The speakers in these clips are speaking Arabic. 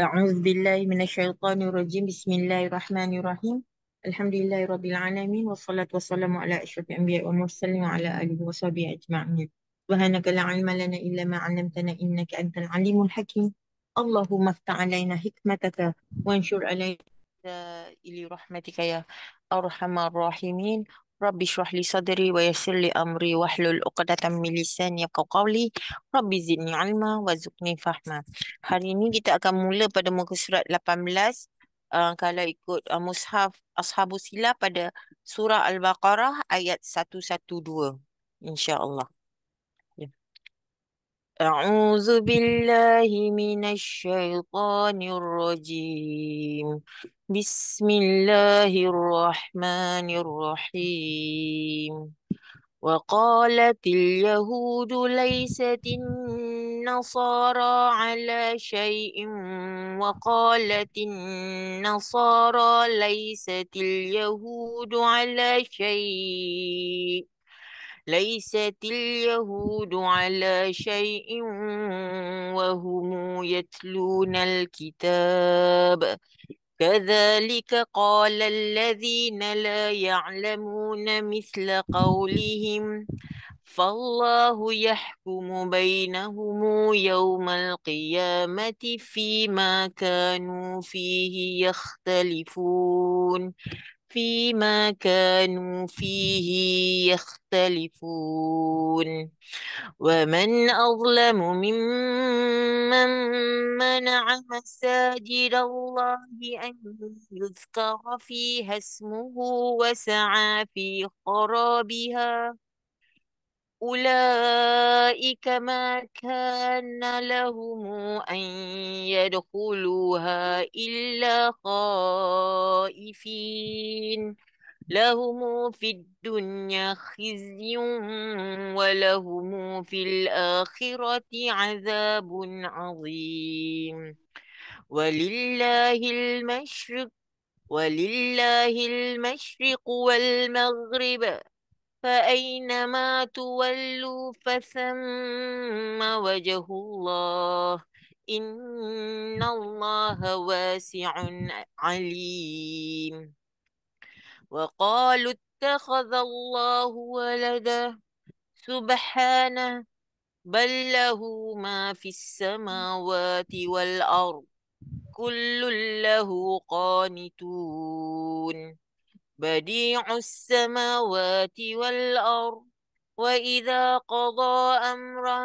أعوذ بالله من الشيطان الرجيم بسم الله الرحمن الرحيم الحمد لله رب العالمين والصلاة والسلام على أشرف الأنبياء والمرسلين وعلى آله وصحبه أجمعين سبحانك لا علم لنا إلا ما علمتنا إنك أنت العليم الحكيم اللهم افتح علينا حكمتك وانشر علينا إلى رحمتك يا أرحم الراحمين Rabbi syrah li sadri wa yassir li amri wa hlul uqdatan min lisani yaqau qawli. Rabbi zidni ilma wa zukni fahma. Hari ini kita akan mula pada muka surat 18. Uh, ah, kalau ikut uh, mushaf ashabu sila pada surah Al-Baqarah ayat 112. InsyaAllah. أعوذ بالله من الشيطان الرجيم بسم الله الرحمن الرحيم وقالت اليهود ليست النصارى على شيء وقالت النصارى ليست اليهود على شيء ليست اليهود على شيء وهم يتلون الكتاب كذلك قال الذين لا يعلمون مثل قولهم فالله يحكم بينهم يوم القيامة فيما كانوا فيه يختلفون فيما كانوا فيه يختلفون ومن أظلم ممن منع مساجد الله أن يذكر فيها اسمه وسعى في خرابها أولئك ما كان لهم أن يدخلوها إلا خائفين لهم في الدنيا خزي ولهم في الآخرة عذاب عظيم ولله المشرق ولله المشرق والمغرب فأينما تولوا فثم وجه الله إن الله واسع عليم وقالوا اتخذ الله ولدا سبحانه بل له ما في السماوات والأرض كل له قانتون بديع السماوات والأرض وإذا قضى أمرا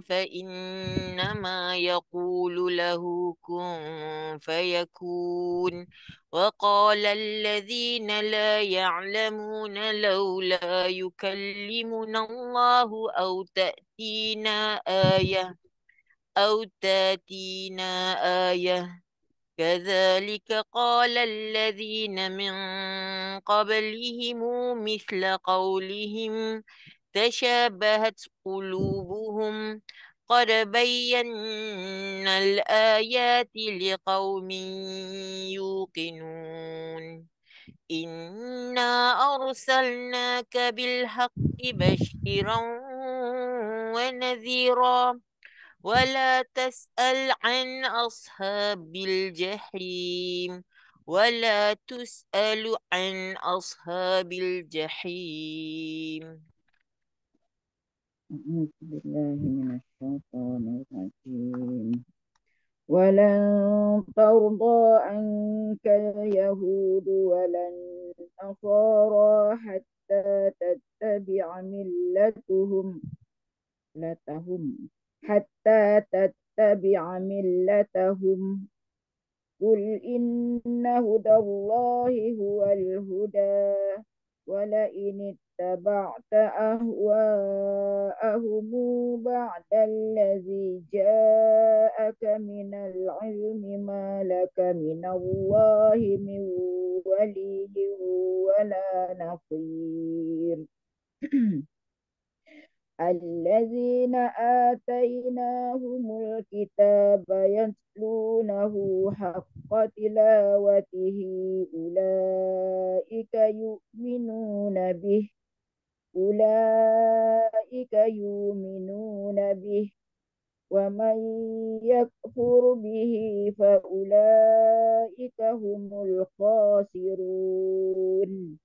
فإنما يقول له كن فيكون وقال الذين لا يعلمون لولا يكلمنا الله أو تأتينا آية أو تأتينا آية كذلك قال الذين من قبلهم مثل قولهم تشابهت قلوبهم قد بينا الآيات لقوم يوقنون إنا أرسلناك بالحق بشيرا ونذيرا ولا تسأل عن أصحاب الجحيم ولا تسأل عن أصحاب الجحيم أعوذ بالله من الشيطان الرجيم ولن ترضى عنك اليهود ولا النصارى حتى تتبع ملتهم لتهم حتى تتبع ملتهم قل إن هدى الله هو الهدى ولئن اتبعت أهواءهم بعد الذي جاءك من العلم ما لك من الله من ولي ولا نصير الذين آتيناهم الكتاب يتلونه حق تلاوته أولئك يؤمنون به أولئك يؤمنون به ومن يكفر به فأولئك هم الخاسرون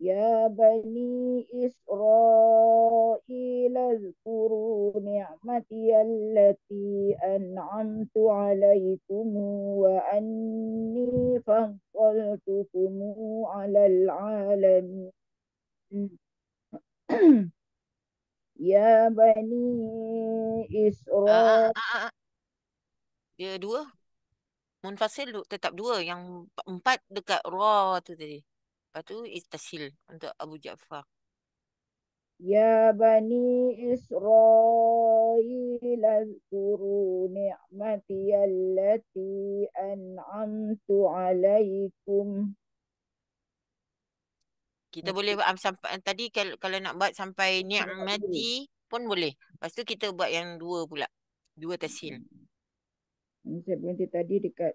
يا بني إسرائيل اذكروا نعمتي التي أنعمت عليكم وأني فضلتكم على العالمين يا بني إسرائيل يا دوا منفصل تتب دوا يعني empat dekat raw tu tadi Lepas tu istasil untuk Abu Ja'far. Ya Bani Israel, azkuru ni'mati allati an'amtu alaikum. Kita boleh buat sampai eh, tadi kalau, kalau nak buat sampai ni'mati pun boleh. Lepas tu kita buat yang dua pula. Dua tasil. Hmm. Saya berhenti tadi dekat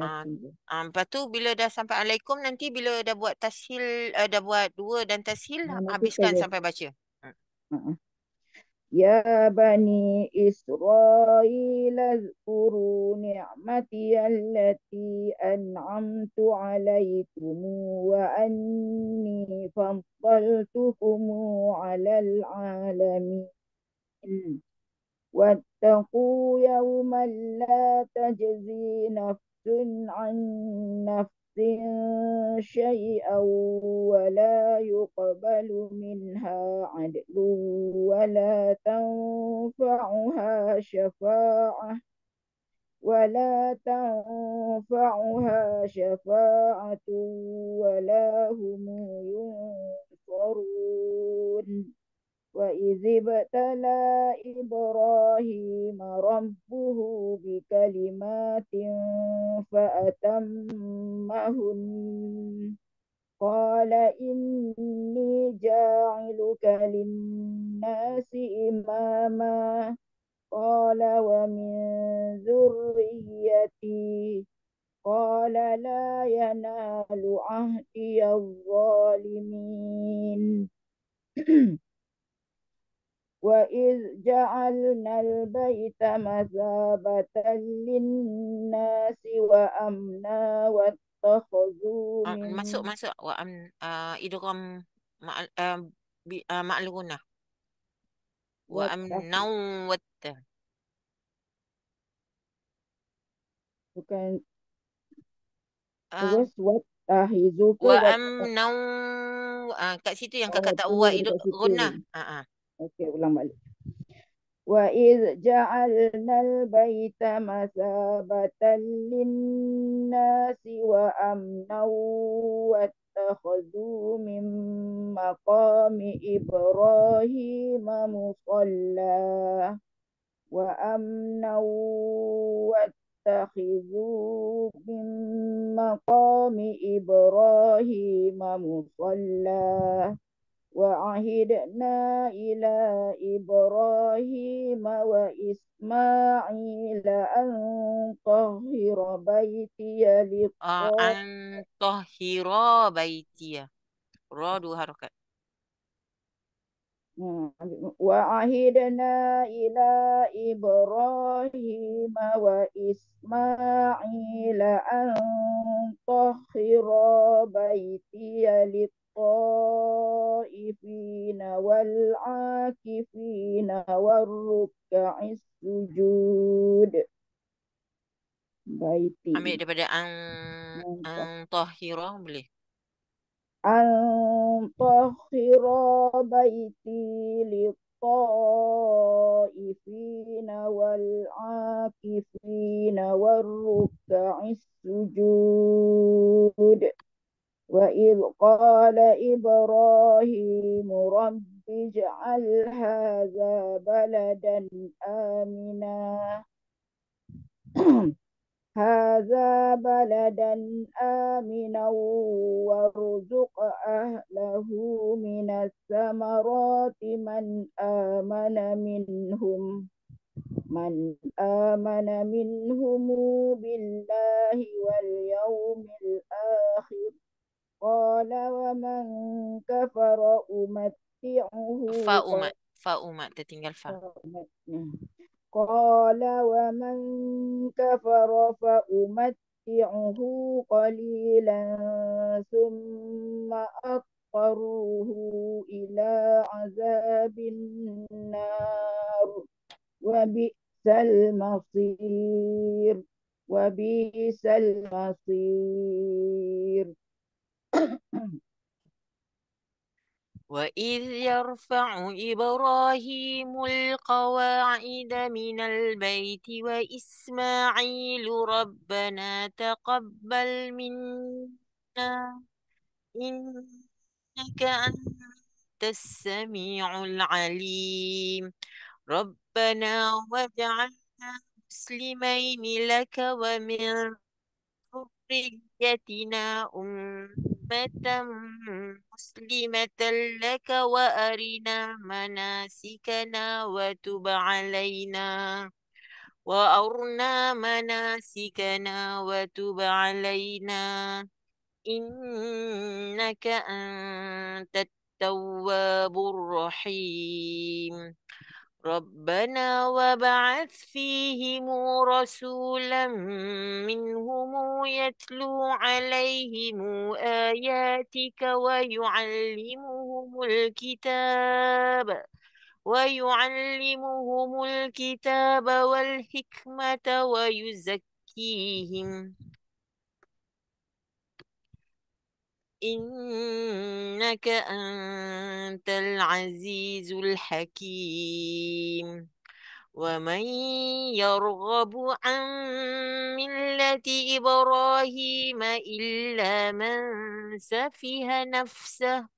Ah, ah, lepas tu bila dah sampai alaikum nanti bila dah buat tashil uh, eh, dah buat dua dan tashil nah, habiskan saya. sampai baca. Hmm. Ya bani Israel azkuru ni'mati allati an'amtu alaikum wa anni fadhaltukum 'alal 'alamin. واتقوا يوما لا تجزي نفس عن نفس شيئا ولا يقبل منها عدل ولا تنفعها شفاعه ولا تنفعها شفاعة ولا هم ينصرون وإذ ابتلى إبراهيم ربه بكلمات فأتمهن قال إني جاعلك للناس إماما قال ومن ذريتي قال لا ينال عهدي الظالمين وإذ جعلنا البيت مثابة للناس وأمنا واتخذوا ah, من masuk masuk wa am ah, idgham ma'al ah, bi ma'al gunnah wa amna wa bukan terus wa tahizuku wa amna kat situ yang kakak oh, tak wa idgham gunnah ha ah اوكي ulang وإذ جعلنا البيت مثابة للناس وأمنا واتخذوا من مقام إبراهيم مصلى وأمنا واتخذوا من مقام إبراهيم مصلى وعهدنا إلى إبراهيم وإسماعيل أن طهر بيتي للطائفين أن طهر بيتي رادو حركة وعهدنا إلى إبراهيم وإسماعيل أن طهر بيتي للطائفين ambil daripada ang ang tahira boleh ang tahira baiti li الطائفين والعاكفين والركع السجود وإذ قال إبراهيم رب اجعل هذا بلدا آمنا هذا بلدا آمنا وارزق أهله من الثمرات من آمن منهم من آمن منهم بالله واليوم الآخر قال ومن كفر أمتعه فأمت فأمت تتنقل فأمت قال ومن كفر فأمتعه قليلا ثم أضطره إلى عذاب النار وبئس المصير وبئس المصير وإذ يرفع إبراهيم القواعد من البيت وإسماعيل ربنا تقبل منا إنك أنت السميع العليم ربنا وجعلنا مسلمين لك ومن ذريتنا أمنا مسلمة لك وأرنا مناسكنا وتب علينا وأرنا مناسكنا وتب علينا إنك أنت التواب الرحيم ربنا وبعث فيهم رسولا منهم يتلو عليهم آياتك ويعلمهم الكتاب ويعلمهم الكتاب والحكمة ويزكيهم إنك أنت العزيز الحكيم ومن يرغب عن ملة إبراهيم إلا من سفه نفسه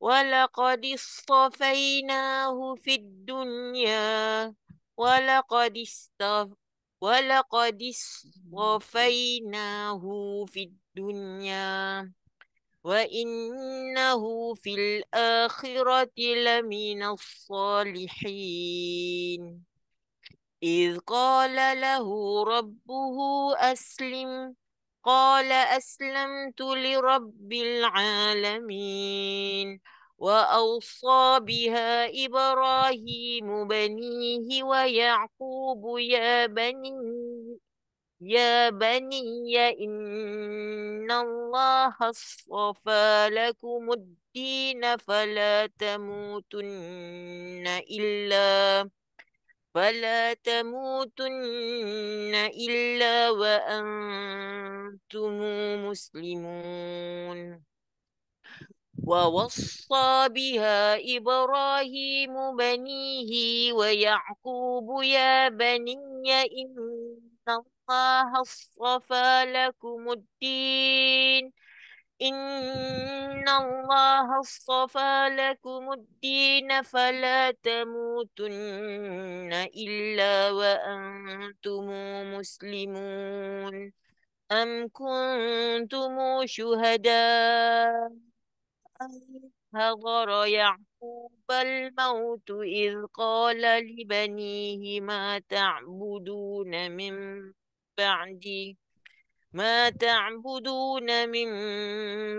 ولقد اصطفيناه في الدنيا ولقد استف ولقد اصطفيناه في الدنيا وإنه في الآخرة لمن الصالحين إذ قال له ربه أسلم قال أسلمت لرب العالمين وأوصى بها إبراهيم بنيه ويعقوب يا بني يا بني إن الله اصطفى لكم الدين فلا تموتن إلا فلا تموتن إلا وأنتم مسلمون ووصى بها إبراهيم بنيه ويعقوب يا بني إن الله اصطفى لكم الدين إن الله اصطفى لكم الدين فلا تموتن إلا وأنتم مسلمون أم كنتم شهداء هضر يعقوب الموت إذ قال لبنيه ما تعبدون من بعدي ما تعبدون من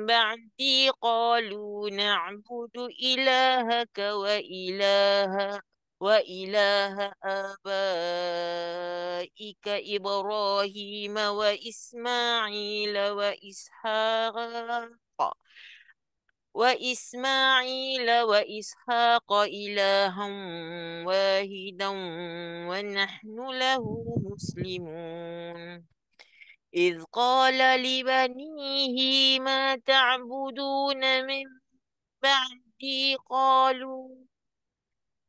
بعدي قالوا نعبد إلهك وإله وإله آبائك إبراهيم وإسماعيل وإسحاق وإسماعيل وإسحاق إلها واحدا ونحن له مسلمون إذ قال لبنيه ما تعبدون من بعدي قالوا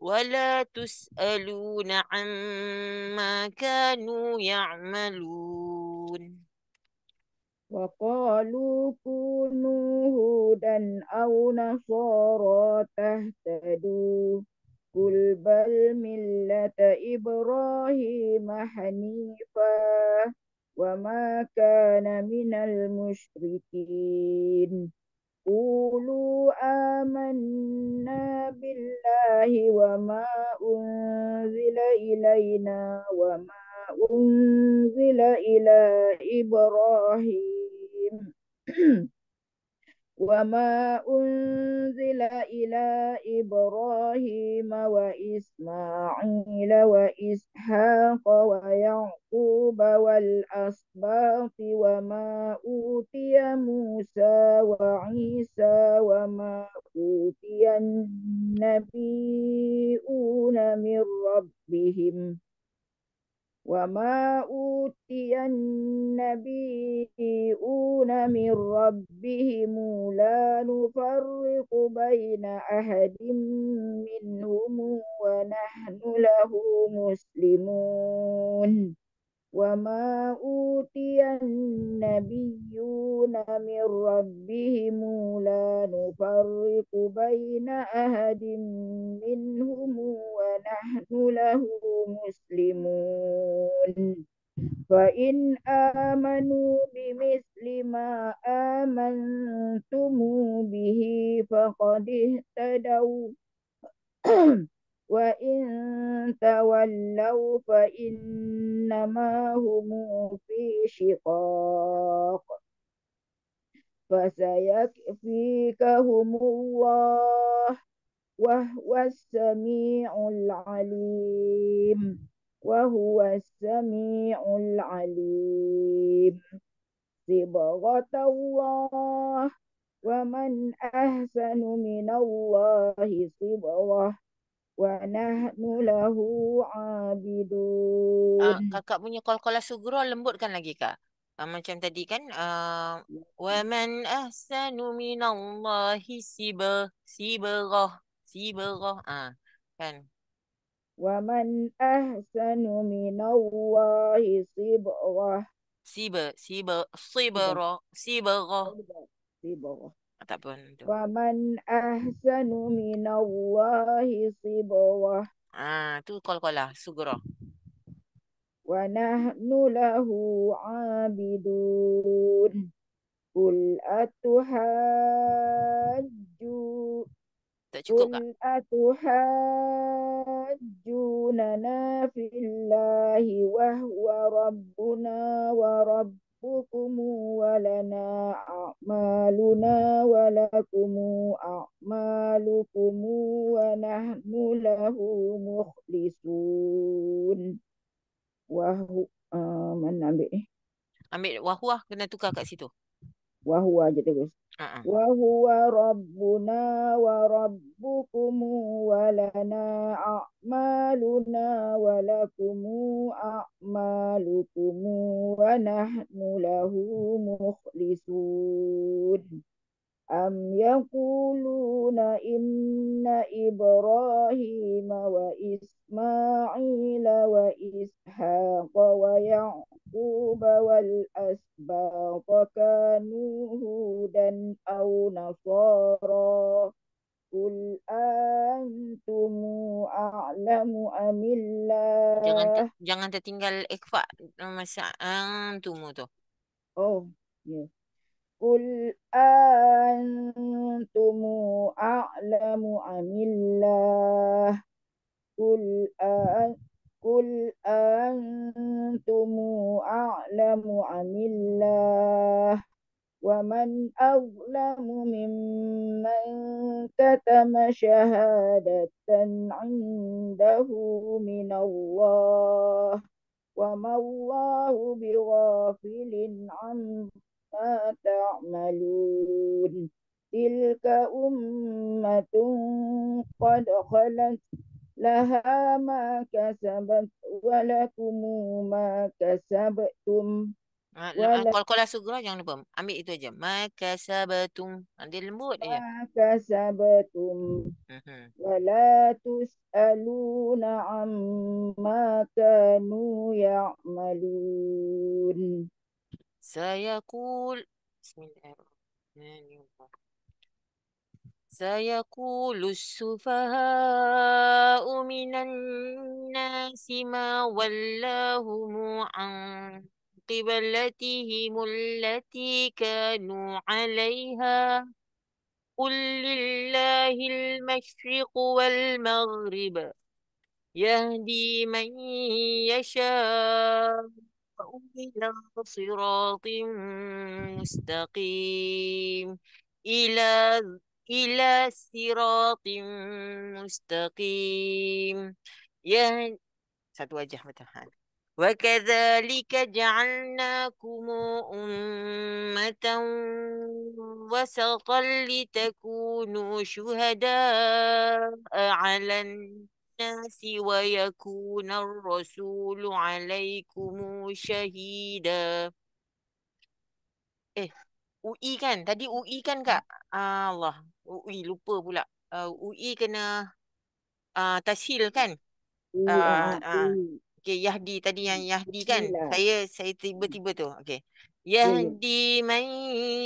ولا تسألون عما كانوا يعملون وقالوا كونوا هودا أو نصارى تهتدوا قل بل ملة إبراهيم حنيفا وما كان من المشركين قولوا آمنا بالله وما أنزل إلينا وما أنزل إلى إبراهيم وما أنزل إلى إبراهيم وإسماعيل وإسحاق ويعقوب والأسباط وما أوتي موسى وعيسى وما أوتي النبيون من ربهم وما أوتي النبيون من ربهم لا نفرق بين أحد منهم ونحن له مسلمون وما أوتي النبيون من ربهم لا نفرق بين أحد منهم ونحن له مسلمون فإن آمنوا kakak punya qalqalah sugro lembutkan lagi kak. Uh, macam tadi kan uh, ah, ya. wa man ahsanu minallahi siba sibra sibra ah kan wa man ahsanu minallahi sibra siba siba sibra sibra sibra ah, tak pun wa man ahsanu minallahi sibra ah tu qalqalah sugro ونحن له عابدون قل أتحاجوا قل أتحاجوننا في الله وهو ربنا وربكم ولنا أعمالنا ولكم أعمالنا ambil wahuah kena tukar kat situ. Wahuah je tu Uh-huh. Wahuwa rabbuna wa rabbukum wa jangan tertinggal ikhfa eh, masa antum ah, tu. وما الله بغافل عما تعملون تلك أمة قد خلت لها ما كسبت ولكم ما كسبتم Kalau ha, ha, kol kol sugar lah, jangan lupa. Ambil itu aja. Maka sabatum. Ha, dia lembut dia. Maka sabatum. Mm-hmm. Wa la tus'aluna amma kanu ya'malun. Saya kul. Saya سيقول السفهاء من الناس ما ولاهم عن قبلتهم التي كانوا عليها قل لله المشرق والمغرب يهدي من يشاء إلى صراط مستقيم إلى إلى صراط مستقيم يهدي satu aja matahari. وكذلك جعلناكم أمة وسطا لتكونوا شهداء على الناس ويكون الرسول عليكم شهيدا إيه UI kan? Tadi UI kan kak? Allah. UI lupa pula. Uh, UI kena uh, tashil kan? Uh, uh, Okey, Yahdi tadi yang Yahdi kan. Bila. Saya saya tiba-tiba tu. Okey. Yahdi man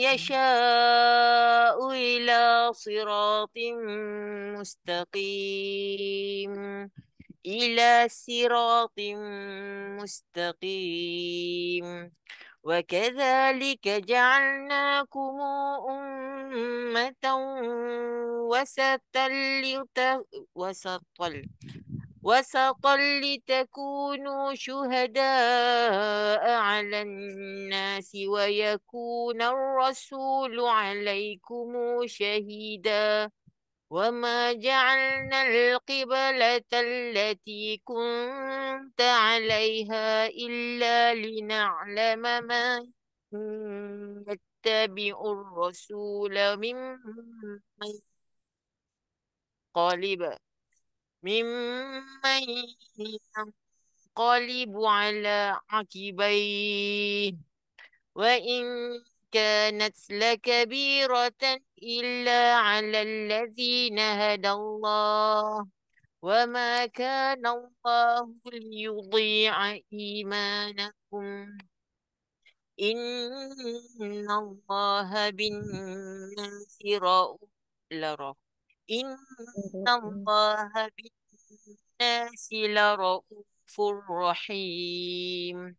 yasha'u ila siratim mustaqim. Ila siratim mustaqim. wa وكذلك جعلناكم أمة وسطا وسطا لتكونوا شهداء على الناس ويكون الرسول عليكم شهيدا وما جعلنا القبلة التي كنت عليها إلا لنعلم ما يتبع الرسول ممن قالبا ممن ينقلب على عقبيه وإن كانت لكبيرة إلا على الذين هدى الله وما كان الله ليضيع إيمانكم إن الله بالناس رؤوف لرؤوف إن الله بالناس لرؤوف رحيم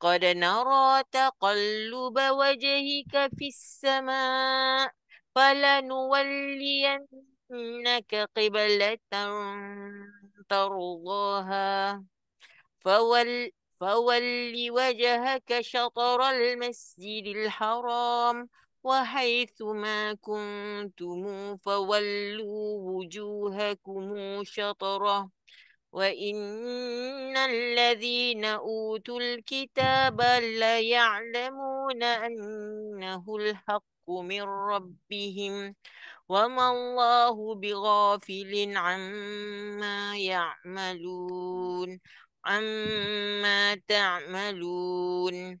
قد نرى تقلب وجهك في السماء فلنولينك قبلة ترضاها فول فول وجهك شطر المسجد الحرام وحيث ما كنتم فولوا وجوهكم شطره وإن الذين أوتوا الكتاب ليعلمون أنه الحق من ربهم وما الله بغافل عما يعملون عما تعملون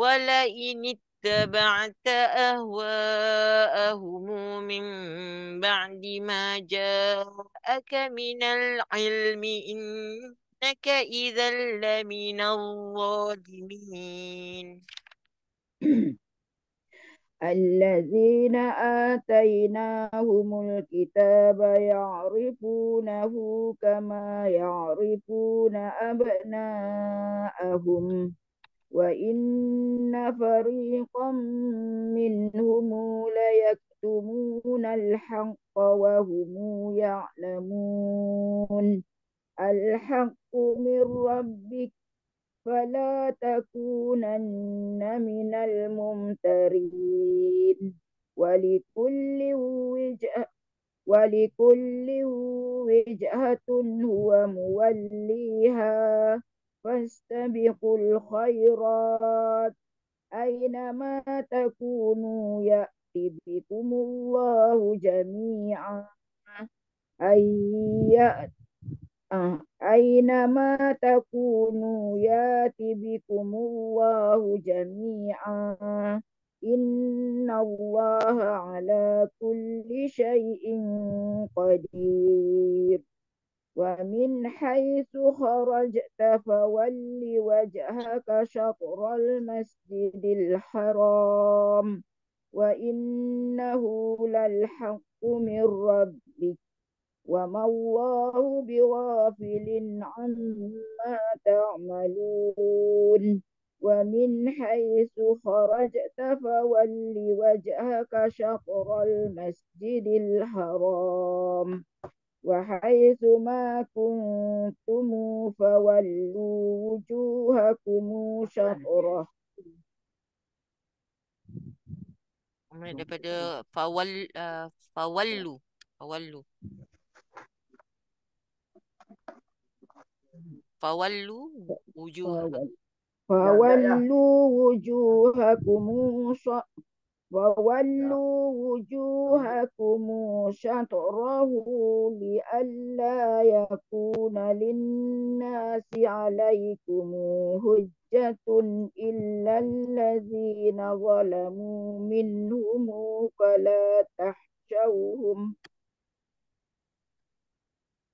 ولئن اتبعت أهواءهم من بعد ما جاءك من العلم إنك إذا لمن الظالمين الذين آتيناهم الكتاب يعرفونه كما يعرفون أبناءهم وإن فريقا منهم ليكتمون الحق وهم يعلمون الحق من ربك فلا تكونن من الممترين ولكل وجهة ولكل وجهة هو موليها فاستبقوا الخيرات أينما تكونوا يأتي بكم الله جميعا أي أينما تكونوا يات بكم الله جميعا إن الله على كل شيء قدير ومن حيث خرجت فول وجهك شطر المسجد الحرام وإنه للحق من ربك وما الله بغافل عما تعملون ومن حيث خرجت فول وجهك شطر المسجد الحرام وحيث ما كنتم فولوا وجوهكم شطره daripada fawal uh, fawallu fawallu fawallu wujuh fawallu wujuhakum وولوا نعم. وجوهكم شطره لئلا يكون للناس عليكم حجة إلا الذين ظلموا منهم فلا تخشوهم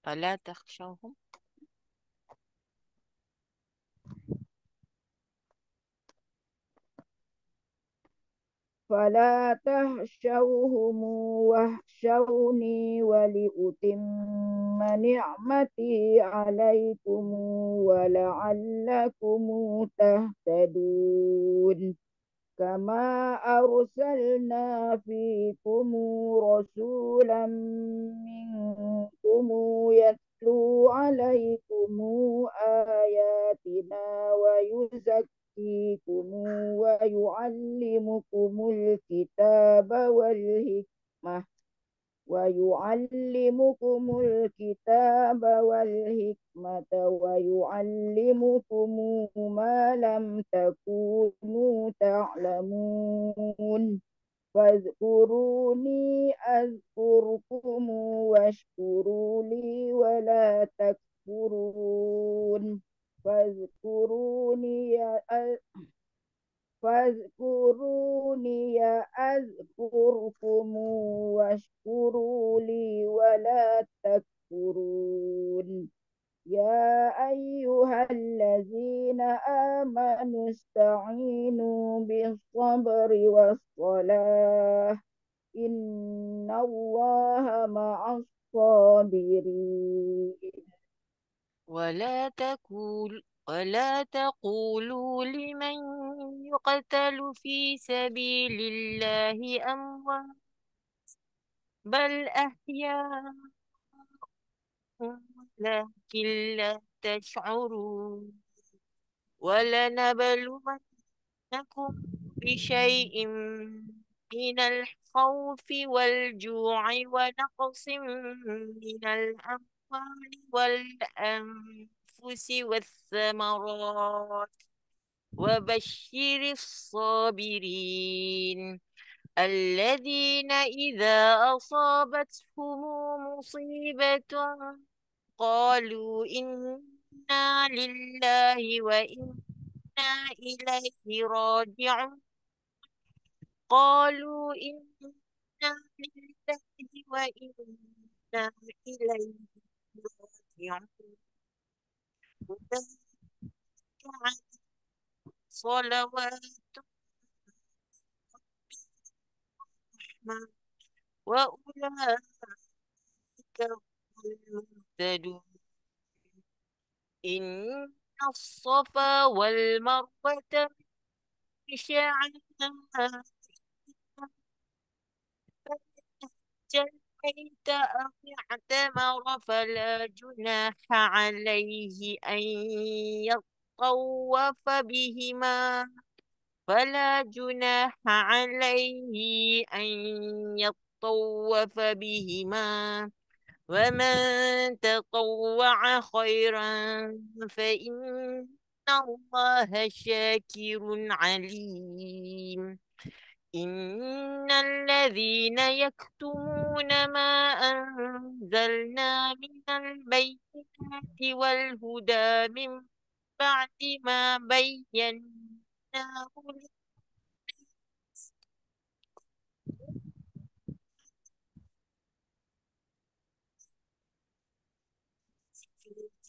فلا تخشوهم فلا تهشوهم واهشوني ولأتم نعمتي عليكم ولعلكم تهتدون كما أرسلنا فيكم رسولا منكم يتلو عليكم آياتنا ويزكي يزكيكم ويعلمكم الكتاب والحكمة ويعلمكم الكتاب والحكمة ويعلمكم ما لم تكونوا تعلمون فاذكروني أذكركم واشكروا لي ولا تكفرون فاذكروني فاذكروني أذكركم واشكروا لي ولا تكفرون يا أيها الذين آمنوا استعينوا بالصبر والصلاة إن الله مع الصابرين ولا تقول ولا تقولوا لمن يقتل في سبيل الله أموات بل أحياء لكن لا تشعرون ولنبلونكم بشيء من الخوف والجوع ونقص من الأموال والأنفس والثمرات وبشر الصابرين الذين إذا أصابتهم مصيبة قالوا إنا لله وإنا إليه راجعون قالوا إنا لله وإنا إليه صلوات الرحمن وأولئك المهتدون إن الصفا والمروة من شعائر رأيت أن اعتمر فلا جناح عليه أن يطوف بهما فلا جناح عليه أن يطوف بهما ومن تطوع خيرا فإن الله شاكر عليم إن الذين يكتمون ما أنزلنا من البينات والهدى من بعد ما بيناه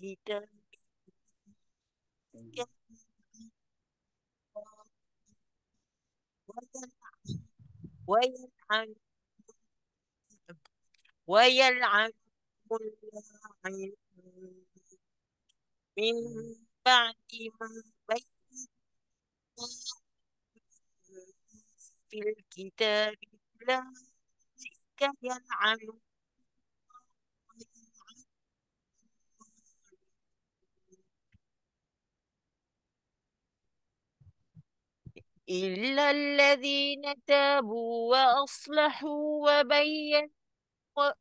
الكتاب ويلعن ويلعن من بعد ما بين في الكتاب لا يلعنون إلا الذين تابوا وأصلحوا وبينوا و...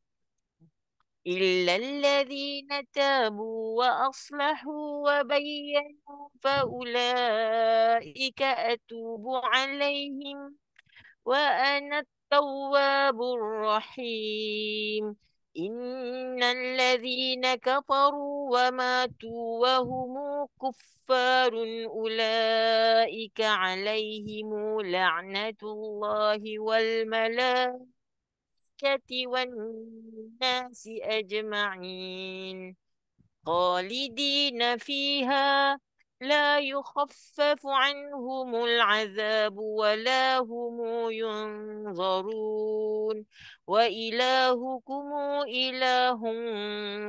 إلا الذين تابوا وأصلحوا وبينوا فأولئك أتوب عليهم وأنا التواب الرحيم إن الذين كفروا وماتوا وهم كفار أولئك عليهم لعنة الله والملائكة والناس أجمعين خالدين فيها لا يخفف عنهم العذاب ولا هم ينظرون وإلهكم إله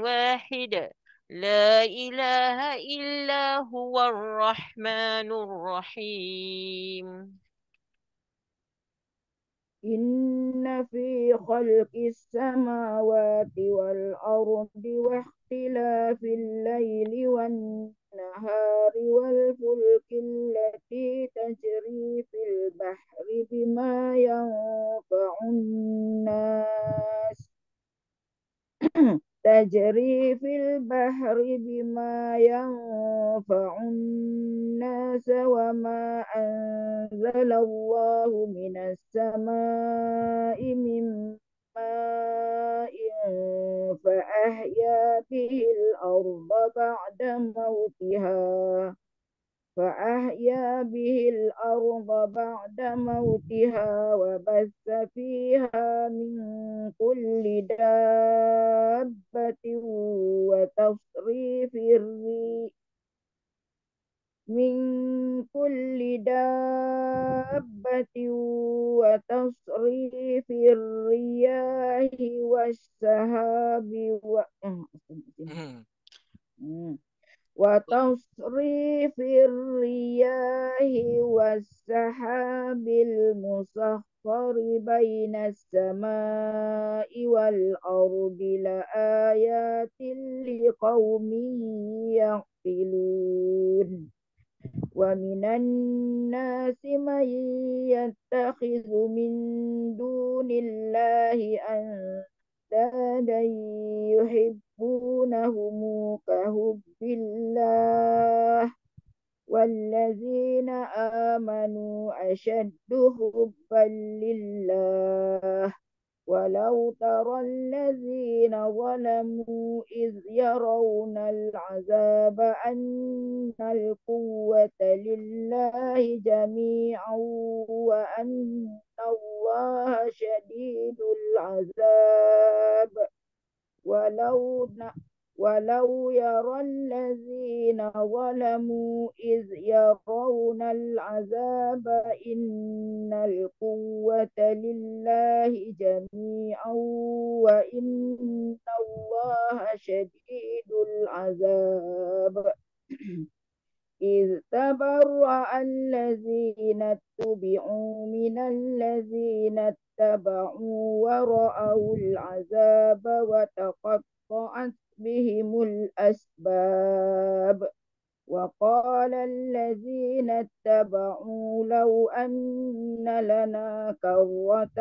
واحد لا إله إلا هو الرحمن الرحيم إن في خلق السماوات والأرض واختلاف الليل والنهار والفلك التي تجري في البحر بما ينفع الناس تجري في البحر بما ينفع الناس وما أنزل الله من السماء من ماء فأحيا به الأرض بعد موتها فأحيا به الأرض بعد موتها وبث فيها من كل دابة وتصريف الريح من كل دابة وتصريف الرياح والسحاب و... وتصريف الرياح والسحاب المسخر بين السماء والأرض لآيات لقوم يعقلون ومن الناس من يتخذ من دون الله أن أندادا يحبونهم كحب الله والذين آمنوا أشد حبا لله ولو ترى الذين ظلموا إذ يرون العذاب أن القوة لله جميعا وأن الله شديد العذاب ولو ولو يرى الذين ظلموا إذ يرون العذاب إن القوة لله جميعا وإن الله شديد العذاب إذ تبرأ الذين اتبعوا من الذين اتبعوا ورأوا العذاب وتقطعت بهم الأسباب وقال الذين اتبعوا لو أن لنا كرة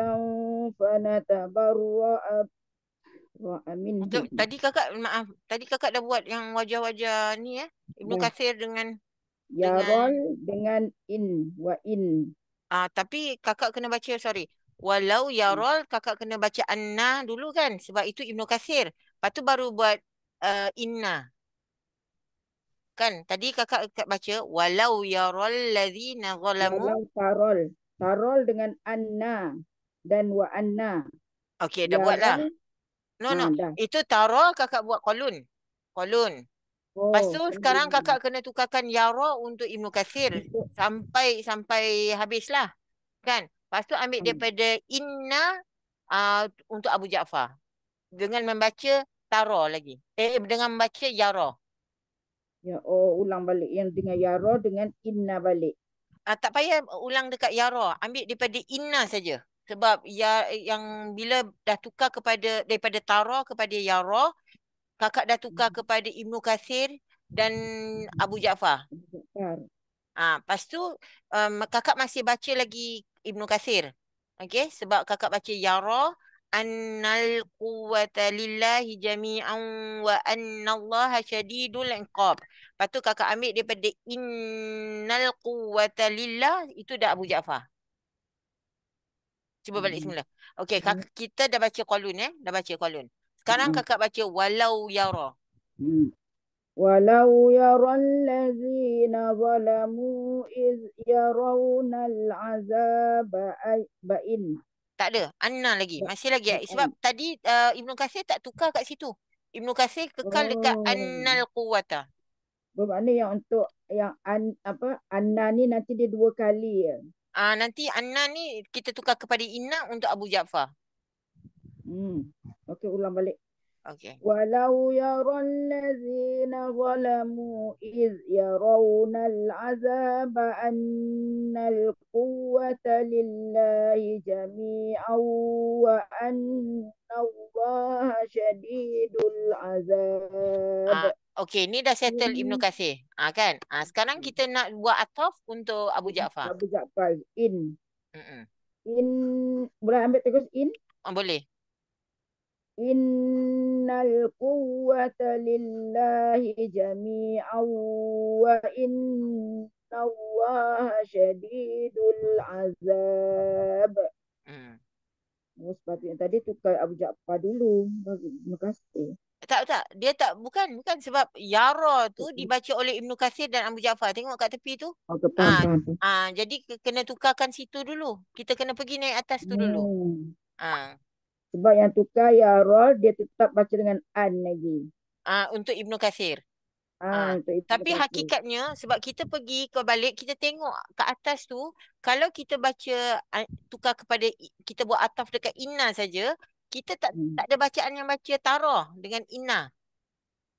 فنتبرأ Tadi kakak maaf, tadi kakak dah buat yang wajah-wajah ni eh. Ibnu ya. Kathir dengan ya dengan, dengan in wa in. Ah uh, tapi kakak kena baca sorry. Walau ya hmm. rol kakak kena baca anna dulu kan sebab itu Ibnu Kathir. Lepas tu baru buat uh, inna. Kan? Tadi kakak, kakak baca walau yarul ladzina zalamu. Walau tarol. Tarol dengan anna dan wa anna. Okey, dah lah No, no. Ha, Itu tarol kakak buat kolun. Kolun. Oh, Lepas tu sekarang kakak kena tukarkan yara untuk Ibn Kathir. Sampai sampai habislah. Kan? Lepas tu ambil hmm. daripada inna uh, untuk Abu Ja'far dengan membaca taro lagi. Eh dengan membaca yaro. Ya oh ulang balik yang dengan yaro dengan inna balik. Ah tak payah ulang dekat yaro, ambil daripada inna saja. Sebab ya yang bila dah tukar kepada daripada taro kepada yaro, kakak dah tukar hmm. kepada Ibnu Kasir dan Abu Jaafar. Ah, ha, lepas tu um, kakak masih baca lagi Ibnu Kasir. Okey, sebab kakak baca Yara, annal quwwata lillahi jami'an wa annallaha shadidul iqab. Patu kakak ambil daripada innal quwwata lillah itu dah Abu Jaafar. Cuba balik hmm. semula. Okay, kak hmm. kita dah baca qalun ya, eh? dah baca qalun. Sekarang hmm. kakak baca walau yara. Walau yara allazina zalamu iz yarawna al'azaba ba'inna tak ada. Anna lagi. Masih lagi. Eh, sebab oh. tadi uh, Ibnu Kasir tak tukar kat situ. Ibnu Kasir kekal oh. dekat Annal Quwata. Bermakna yang untuk yang an, apa Anna ni nanti dia dua kali ya. Ah uh, nanti Anna ni kita tukar kepada Inna untuk Abu Jafar. Hmm. Okey ulang balik. Okay. Walau yaral lazina zalamu iz yarawna al-azab anna al-quwwata lillahi jami'an wa anna Allah shadidul azab. Ah, okay, ni dah settle hmm. Ibn Kathir. Ah, kan? Ah, sekarang kita hmm. nak buat ataf untuk Abu hmm, Ja'far. Abu Ja'far, in. Mm-mm. In, boleh ambil terus in? Ah, boleh. In إن القوة لله جميعا وإن الله شديد العذاب. Hmm. Oh, sepatutnya tadi tukar Abu Ja'far dulu. Terima kasih. Tak tak, dia tak bukan bukan sebab Yara tu hmm. dibaca oleh Ibnu Kasir dan Abu Jaafar. Tengok kat tepi tu. Oh, ha, ha, jadi kena tukarkan situ dulu. Kita kena pergi naik atas tu dulu. Hmm. Ah. Ha. Sebab yang tukar ya rol dia tetap baca dengan an lagi. Ah uh, untuk Ibnu Kathir. Ah, ah untuk Ibnu Tapi Kathir. hakikatnya sebab kita pergi ke balik kita tengok ke atas tu kalau kita baca tukar kepada kita buat ataf dekat inna saja kita tak hmm. tak ada bacaan yang baca tarah dengan inna. Ah,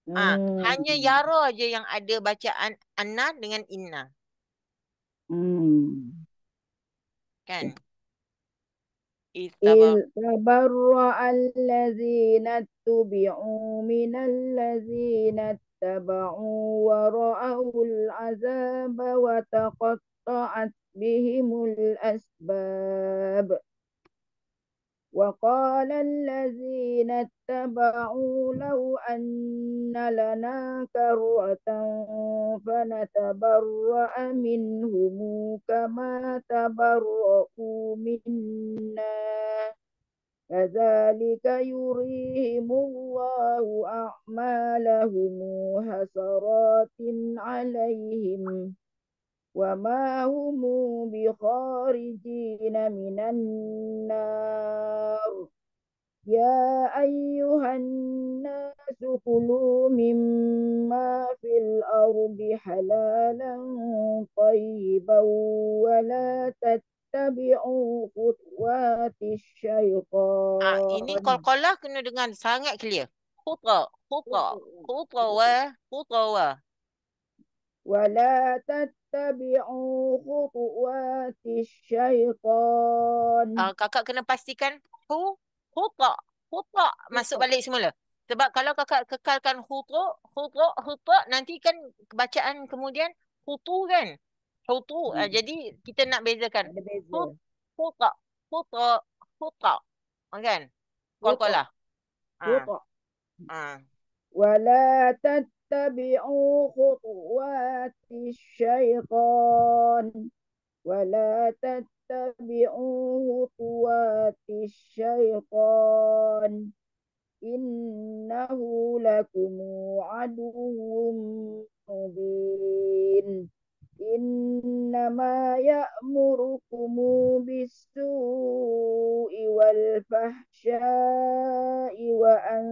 hmm. Ah ha, hanya yara aja yang ada bacaan anna dengan inna. Hmm. Kan? Okay. إذ تبرأ الذين اتبعوا من الذين اتبعوا ورأوا العذاب وتقطعت بهم الأسباب وقال الذين اتبعوا لو أن لنا كرة فنتبرأ منهم كما تبرأوا منا كذلك يريهم الله أعمالهم حسرات عليهم وما هم بخارجين من النار يا أيها الناس كلوا مما في الأرض حلالا طيبا ولا تتبعوا خطوات الشيطان آه, ini kol-kolah kena dengan sangat clear. Khutwa, khutwa, khutwa, khutwa. ولا تتبعوا خطوات الشيطان. Uh, kakak kena pastikan hu huta huta masuk balik semula. Sebab kalau kakak kekalkan hutu hutu hutu nanti kan bacaan kemudian hutu kan hutu. Ah, hmm. Uh, jadi kita nak bezakan huta huta huta kan kau kau lah. Huta. Ah. Uh. Uh. تتبعوا خطوات الشيطان ولا تتبعوا خطوات الشيطان إنه لكم عدو مبين إنما يأمركم بالسوء والفحشاء وأن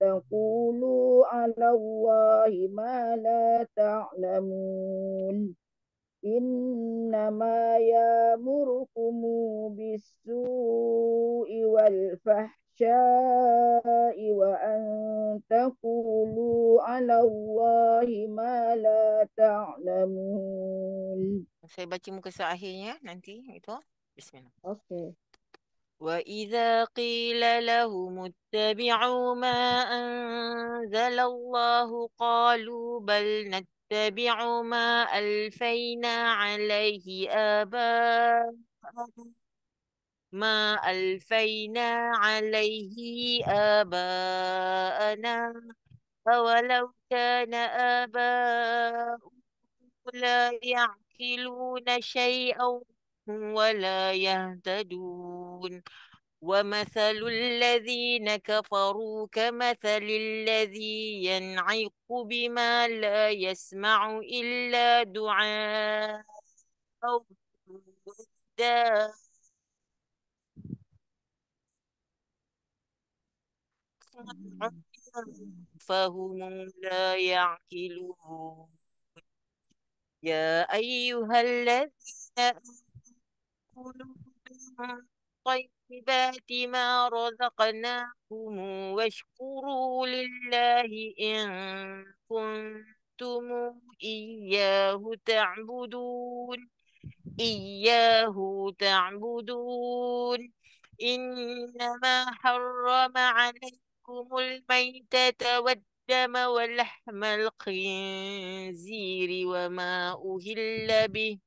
تقولوا على الله ما لا تعلمون إنما يأمركم بالسوء والفحشاء وأن تقولوا على الله ما لا تعلمون Saya baca muka surat akhirnya nanti itu. Bismillah. Okay. وإذا قيل لهم اتبعوا ما أنزل الله قالوا بل نتبع ما ألفينا عليه آباءنا ما ألفينا عليه آباءنا أولو كان آباؤهم لا يعقلون شيئا ولا يهتدون ومثل الذين كفروا كمثل الذي ينعق بما لا يسمع إلا دعاء أو داء فهم لا يعقلون يا أيها الذين وكلوا طيبات ما رزقناكم واشكروا لله إن كنتم إياه تعبدون إياه تعبدون إنما حرم عليكم الميتة والدم ولحم الخنزير وما أهل به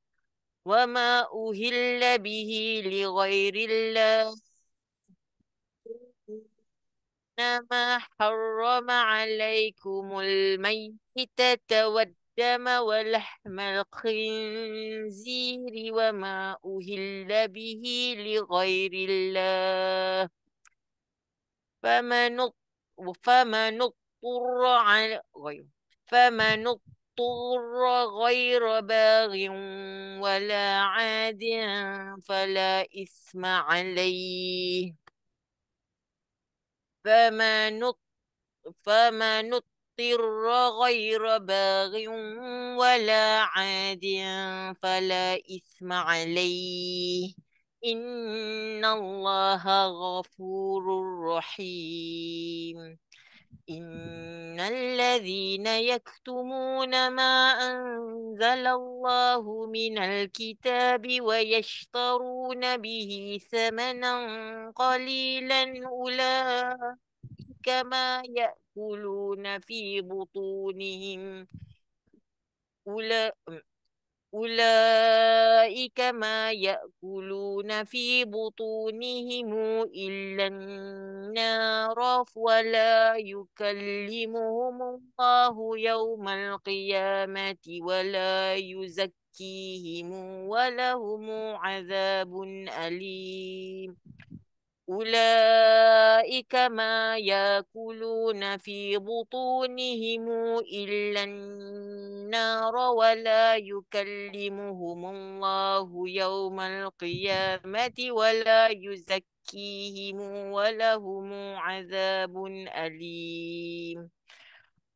وما أهل به لغير الله إنما حرم عليكم الميتة والدم ولحم الخنزير وما أهل به لغير الله فمن فمن اضطر على فمن اضطر اضطر غير باغ ولا عاد فلا إثم عليه فما فمن فمن اضطر غير باغ ولا عاد فلا إثم عليه إن الله غفور رحيم إن الذين يكتمون ما أنزل الله من الكتاب ويشترون به ثمنا قليلا أولئك ما يأكلون في بطونهم أولئك أولئك ما يأكلون في بطونهم إلا النار ولا يكلمهم الله يوم القيامة ولا يزكيهم ولهم عذاب أليم أولئك ما يأكلون في بطونهم إلا النار ولا يكلمهم الله يوم القيامة ولا يزكيهم ولهم عذاب أليم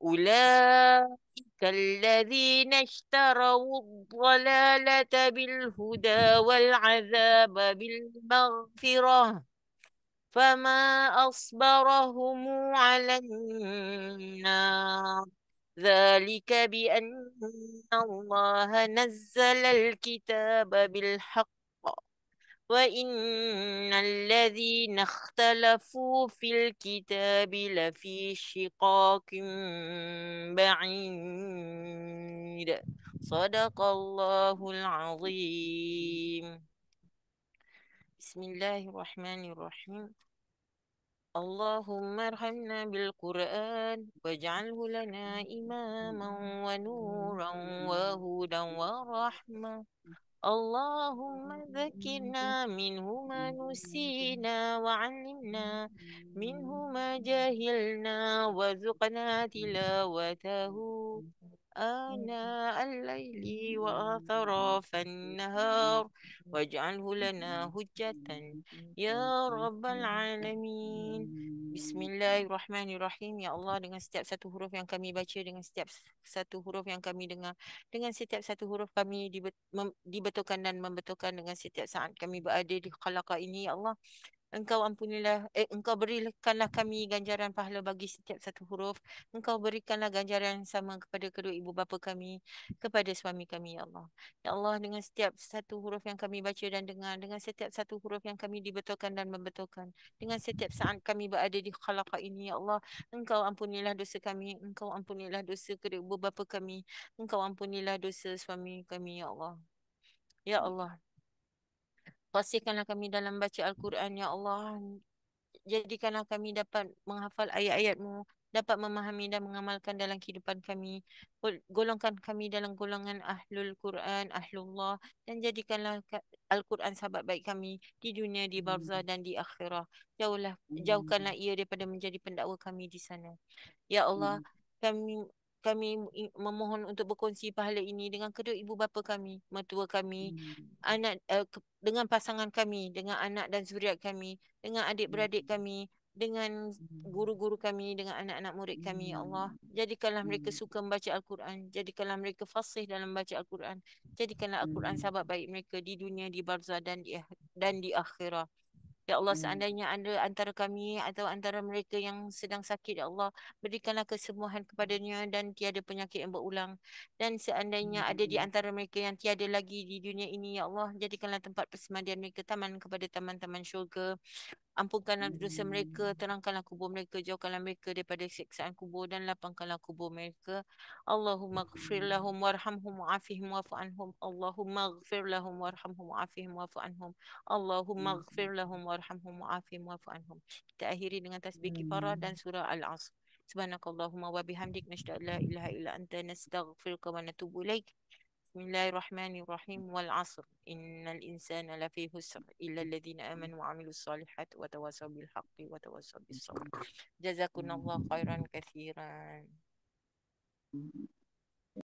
أولئك الذين اشتروا الضلالة بالهدى والعذاب بالمغفرة فما أصبرهم على النار ذلك بأن الله نزل الكتاب بالحق وإن الذين اختلفوا في الكتاب لفي شقاق بعيد صدق الله العظيم بسم الله الرحمن الرحيم اللهم ارحمنا بالقرآن واجعله لنا إماما ونورا وهدى ورحمة اللهم ذكرنا منه ما نسينا وعلمنا منه ما جهلنا وزقنا تلاوته آناء الليل وآثراف النهار واجعله لنا هجة يا رب العالمين بسم الله الرحمن الرحيم يا الله dengan setiap satu huruf yang kami baca dengan setiap satu huruf yang kami dengar dengan setiap satu huruf kami dibetulkan dan membetulkan dengan setiap saat kami berada di khalaqah ini ya Allah Engkau ampunilah, eh, engkau berikanlah kami ganjaran pahala bagi setiap satu huruf. Engkau berikanlah ganjaran sama kepada kedua ibu bapa kami, kepada suami kami, Ya Allah. Ya Allah, dengan setiap satu huruf yang kami baca dan dengar, dengan setiap satu huruf yang kami dibetulkan dan membetulkan, dengan setiap saat kami berada di khalaqah ini, Ya Allah, engkau ampunilah dosa kami, engkau ampunilah dosa kedua ibu bapa kami, engkau ampunilah dosa suami kami, Ya Allah. Ya Allah, Fasihkanlah kami dalam baca Al-Quran, Ya Allah. Jadikanlah kami dapat menghafal ayat-ayatmu, dapat memahami dan mengamalkan dalam kehidupan kami. Golongkan kami dalam golongan Ahlul Quran, Ahlullah. Dan jadikanlah Al-Quran sahabat baik kami di dunia, di barzah hmm. dan di akhirah. Jauhlah, hmm. jauhkanlah ia daripada menjadi pendakwa kami di sana. Ya Allah, hmm. kami kami memohon untuk berkongsi pahala ini dengan kedua ibu bapa kami, mertua kami, hmm. anak uh, dengan pasangan kami, dengan anak dan zuriat kami, dengan adik-beradik hmm. kami, dengan hmm. guru-guru kami, dengan anak-anak murid kami, ya Allah. Hmm. Jadikanlah mereka hmm. suka membaca Al-Quran, jadikanlah mereka fasih dalam membaca Al-Quran. Jadikanlah Al-Quran hmm. sahabat baik mereka di dunia, di barzah dan di ah-, dan di akhirat. Ya Allah hmm. seandainya anda antara kami atau antara mereka yang sedang sakit ya Allah berikanlah kesembuhan kepadanya dan tiada penyakit yang berulang dan seandainya hmm. ada di antara mereka yang tiada lagi di dunia ini ya Allah jadikanlah tempat persemadian mereka taman kepada taman-taman syurga Ampunkanlah dosa mereka, hmm. terangkanlah kubur mereka, jauhkanlah mereka daripada siksaan kubur dan lapangkanlah kubur mereka. Allahumma ghafir hmm. lahum warhamhum wa'afihim wa'fu anhum. Allahumma ghafir lahum warhamhum wa'afihim wa'fu anhum. Allahumma ghafir hmm. lahum warhamhum wa'afihim wa'fu anhum. Kita akhiri dengan tasbih kifarah dan surah Al-Asr. Subhanakallahumma wa bihamdik nashda'la ilaha illa anta nastaghfiruka wa natubu ilaik. بسم الله الرحمن الرحيم والعصر إن الإنسان لفي خسر إلا الذين آمنوا وعملوا الصالحات وتواصوا بالحق وتواصوا بالصبر جزاكم الله خيرا كثيرا